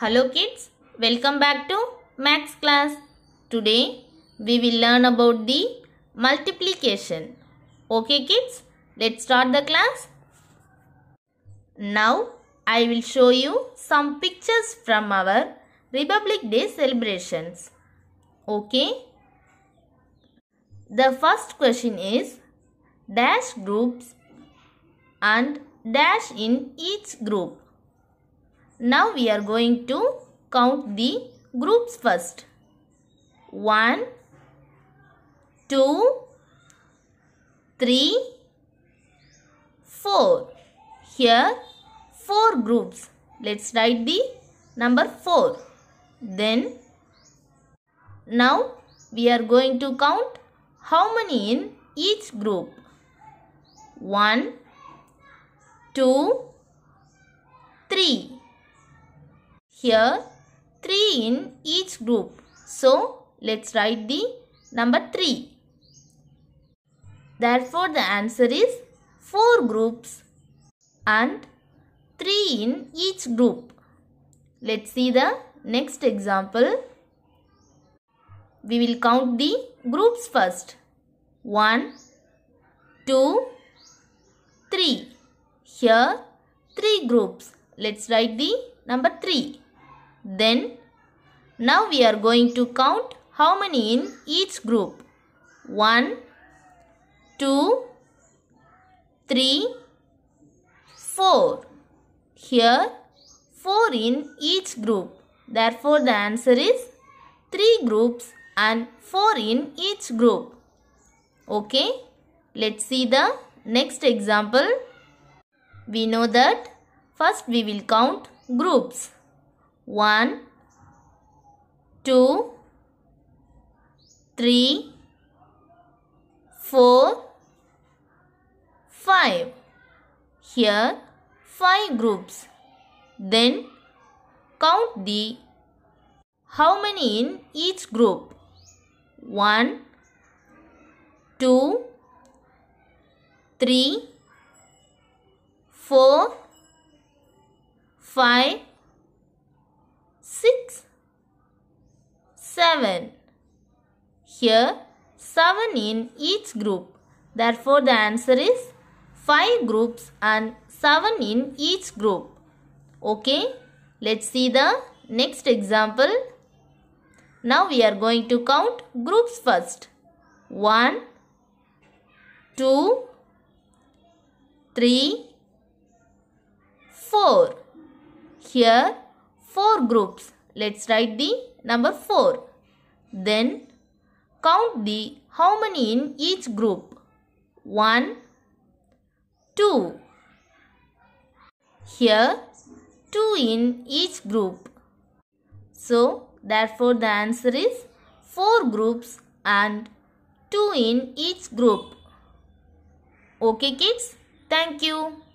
Hello kids, welcome back to Max class. Today we will learn about the multiplication. Okay kids, let's start the class. Now I will show you some pictures from our Republic Day celebrations. Okay. The first question is dash groups and dash in each group. Now we are going to count the groups first. 1, 2, 3, 4. Here 4 groups. Let's write the number 4. Then now we are going to count how many in each group. 1, 2, 3. Here 3 in each group. So let's write the number 3. Therefore the answer is 4 groups and 3 in each group. Let's see the next example. We will count the groups first. 1, 2, 3. Here 3 groups. Let's write the number 3. Then, now we are going to count how many in each group. 1, 2, 3, 4. Here, 4 in each group. Therefore, the answer is 3 groups and 4 in each group. Okay, let's see the next example. We know that first we will count groups. One, two, three, four, five. Here, five groups. Then, count the how many in each group. One, two, three, four, five. 7. Here 7 in each group. Therefore the answer is 5 groups and 7 in each group. Okay. Let's see the next example. Now we are going to count groups first. 1, 2, 3, 4. Here 4 groups. Let's write the number 4. Then count the how many in each group. 1, 2. Here 2 in each group. So therefore the answer is 4 groups and 2 in each group. Okay kids? Thank you.